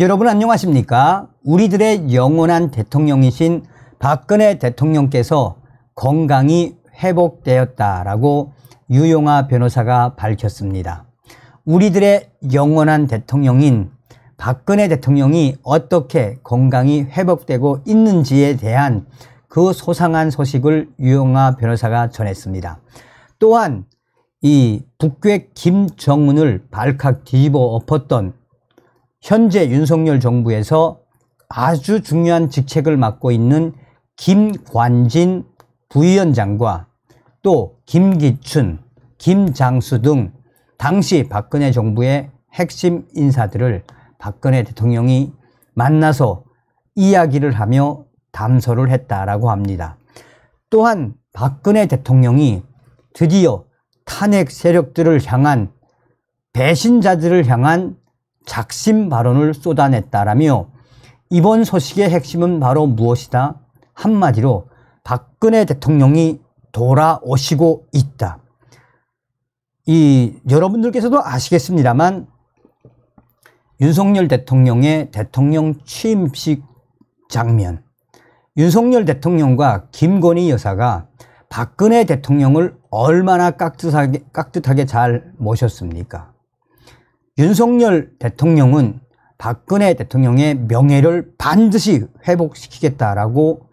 여러분 안녕하십니까? 우리들의 영원한 대통령이신 박근혜 대통령께서 건강이 회복되었다라고 유용아 변호사가 밝혔습니다. 우리들의 영원한 대통령인 박근혜 대통령이 어떻게 건강이 회복되고 있는지에 대한 그 소상한 소식을 유용아 변호사가 전했습니다. 또한 이 북괴 김정은을 발칵 뒤집어 엎었던 현재 윤석열 정부에서 아주 중요한 직책을 맡고 있는 김관진 부위원장과 또 김기춘, 김장수 등 당시 박근혜 정부의 핵심 인사들을 박근혜 대통령이 만나서 이야기를 하며 담소를 했다라고 합니다. 또한 박근혜 대통령이 드디어 탄핵 세력들을 향한 배신자들을 향한 작심 발언을 쏟아냈다라며 이번 소식의 핵심은 바로 무엇이다? 한마디로 박근혜 대통령이 돌아오시고 있다. 이 여러분들께서도 아시겠습니다만 윤석열 대통령의 대통령 취임식 장면 윤석열 대통령과 김건희 여사가 박근혜 대통령을 얼마나 깍듯하게, 깍듯하게 잘 모셨습니까? 윤석열 대통령은 박근혜 대통령의 명예를 반드시 회복시키겠다라고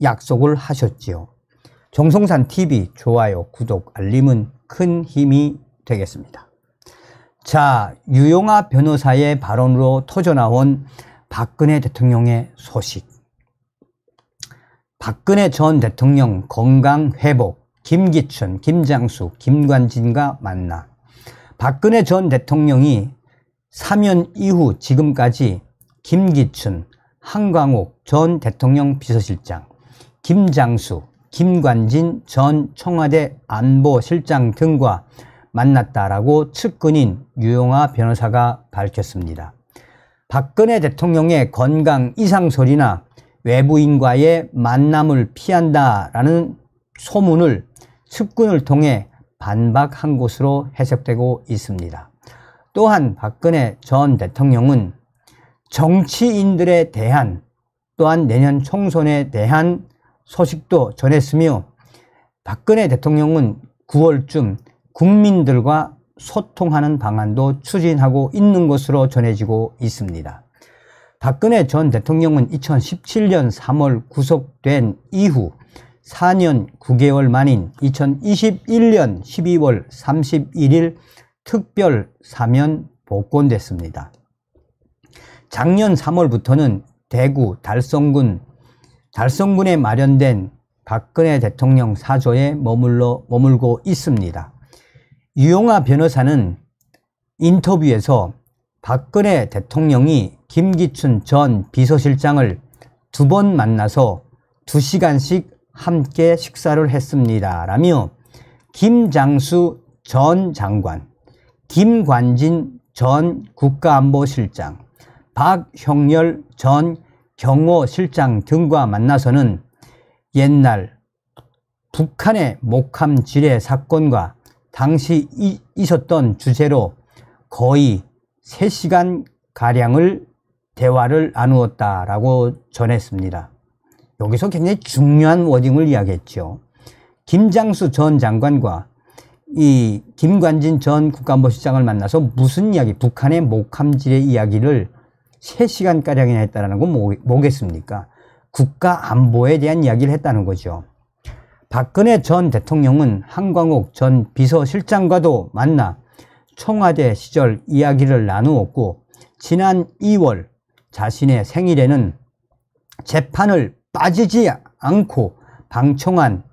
약속을 하셨지요. 정성산 TV 좋아요, 구독, 알림은 큰 힘이 되겠습니다. 자, 유용아 변호사의 발언으로 터져나온 박근혜 대통령의 소식. 박근혜 전 대통령 건강 회복, 김기춘, 김장수, 김관진과 만나 박근혜 전 대통령이 사면 이후 지금까지 김기춘, 한광옥 전 대통령 비서실장, 김장수, 김관진 전 청와대 안보실장 등과 만났다라고 측근인 유용아 변호사가 밝혔습니다. 박근혜 대통령의 건강 이상 소리나 외부인과의 만남을 피한다라는 소문을 측근을 통해 반박한 것으로 해석되고 있습니다. 또한 박근혜 전 대통령은 정치인들에 대한 또한 내년 총선에 대한 소식도 전했으며 박근혜 대통령은 9월쯤 국민들과 소통하는 방안도 추진하고 있는 것으로 전해지고 있습니다. 박근혜 전 대통령은 2017년 3월 구속된 이후 4년 9개월 만인 2021년 12월 31일 특별 사면 복권됐습니다. 작년 3월부터는 대구 달성군, 달성군에 마련된 박근혜 대통령 사조에 머물러, 머물고 있습니다. 유용아 변호사는 인터뷰에서 박근혜 대통령이 김기춘 전 비서실장을 두 번 만나서 두시간씩 함께 식사를 했습니다. 라며 김장수 전 장관, 김관진 전 국가안보실장, 박형열 전 경호실장 등과 만나서는 옛날 북한의 목함 지뢰 사건과 당시 있었던 주제로 거의 3시간 가량을 대화를 나누었다라고 전했습니다. 여기서 굉장히 중요한 워딩을 이야기했죠. 김장수 전 장관과 이 김관진 전 국가안보실장을 만나서 무슨 이야기, 북한의 목함질의 이야기를 3시간가량이나 했다는 건 뭐, 뭐겠습니까? 국가안보에 대한 이야기를 했다는 거죠. 박근혜 전 대통령은 한광욱 전 비서실장과도 만나 청와대 시절 이야기를 나누었고 지난 2월 자신의 생일에는 재판을 빠지지 않고 방청한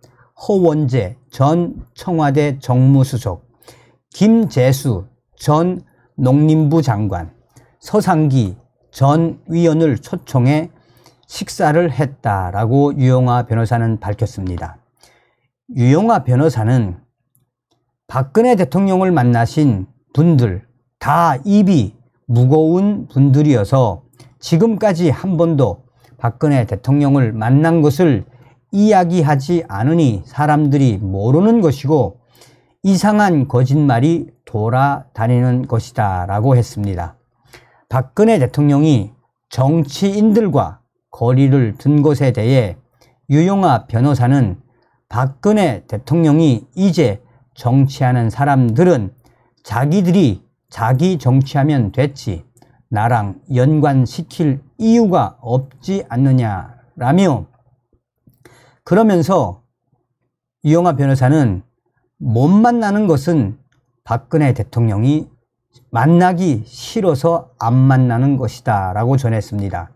허원재 전 청와대 정무수석, 김재수 전 농림부 장관, 서상기 전 위원을 초청해 식사를 했다라고 유영아 변호사는 밝혔습니다. 유영아 변호사는 박근혜 대통령을 만나신 분들 다 입이 무거운 분들이어서 지금까지 한 번도 박근혜 대통령을 만난 것을 이야기하지 않으니 사람들이 모르는 것이고 이상한 거짓말이 돌아다니는 것이다 라고 했습니다. 박근혜 대통령이 정치인들과 거리를 둔 것에 대해 유용아 변호사는 박근혜 대통령이 이제 정치하는 사람들은 자기들이 자기 정치하면 됐지 나랑 연관시킬 이유가 없지 않느냐라며 그러면서 이영하 변호사는 못 만나는 것은 박근혜 대통령이 만나기 싫어서 안 만나는 것이다 라고 전했습니다.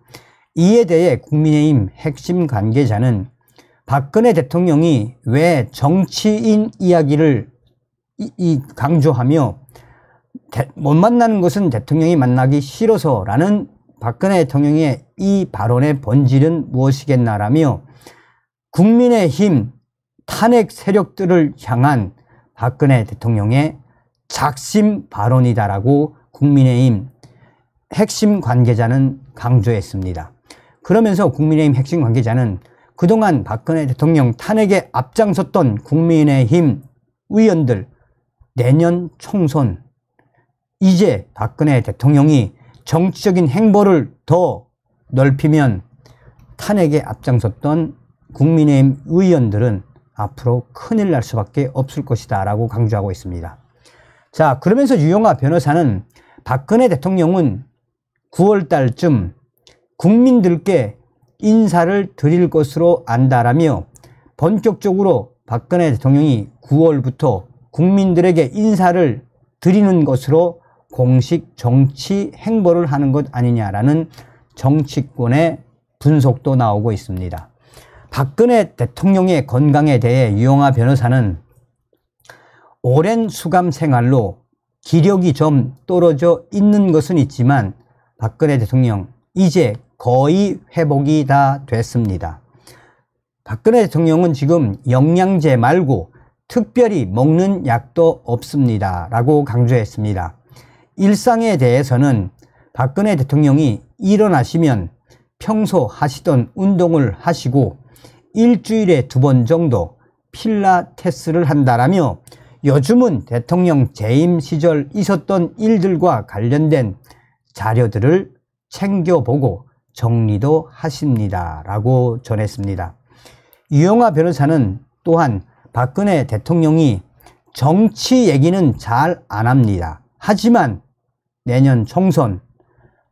이에 대해 국민의힘 핵심 관계자는 박근혜 대통령이 왜 정치인 이야기를 강조하며 못 만나는 것은 대통령이 만나기 싫어서라는 박근혜 대통령의 이 발언의 본질은 무엇이겠나라며 국민의힘 탄핵 세력들을 향한 박근혜 대통령의 작심 발언이다라고 국민의힘 핵심 관계자는 강조했습니다. 그러면서 국민의힘 핵심 관계자는 그동안 박근혜 대통령 탄핵에 앞장섰던 국민의힘 의원들 내년 총선 이제 박근혜 대통령이 정치적인 행보를 더 넓히면 탄핵에 앞장섰던 국민의힘 의원들은 앞으로 큰일 날 수밖에 없을 것이다 라고 강조하고 있습니다. 자 그러면서 유영아 변호사는 박근혜 대통령은 9월달쯤 국민들께 인사를 드릴 것으로 안다라며 본격적으로 박근혜 대통령이 9월부터 국민들에게 인사를 드리는 것으로 공식 정치 행보를 하는 것 아니냐라는 정치권의 분석도 나오고 있습니다. 박근혜 대통령의 건강에 대해 유영아 변호사는 오랜 수감 생활로 기력이 좀 떨어져 있는 것은 있지만 박근혜 대통령 이제 거의 회복이 다 됐습니다. 박근혜 대통령은 지금 영양제 말고 특별히 먹는 약도 없습니다. 라고 강조했습니다. 일상에 대해서는 박근혜 대통령이 일어나시면 평소 하시던 운동을 하시고 일주일에 두 번 정도 필라테스를 한다라며 요즘은 대통령 재임 시절 있었던 일들과 관련된 자료들을 챙겨보고 정리도 하십니다 라고 전했습니다 유영아 변호사는 또한 박근혜 대통령이 정치 얘기는 잘 안 합니다 하지만 내년 총선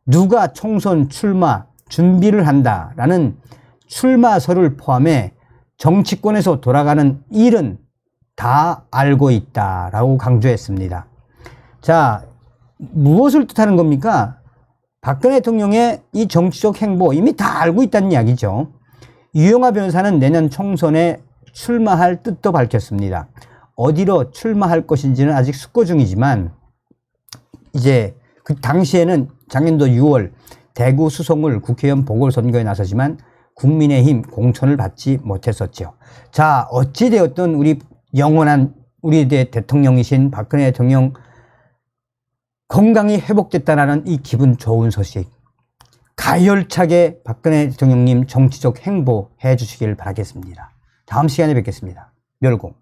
누가 총선 출마 준비를 한다라는 출마설을 포함해 정치권에서 돌아가는 일은 다 알고 있다라고 강조했습니다. 자, 무엇을 뜻하는 겁니까? 박근혜 대통령의 이 정치적 행보 이미 다 알고 있다는 이야기죠. 유영아 변호사는 내년 총선에 출마할 뜻도 밝혔습니다. 어디로 출마할 것인지는 아직 숙고 중이지만 이제 그 당시에는 작년도 6월 대구 수성을 국회의원 보궐선거에 나서지만 국민의힘 공천을 받지 못했었죠. 자 어찌되었든 우리 영원한 우리 대통령이신 박근혜 대통령 건강이 회복됐다라는 이 기분 좋은 소식 가열차게 박근혜 대통령님 정치적 행보해 주시길 바라겠습니다. 다음 시간에 뵙겠습니다. 멸공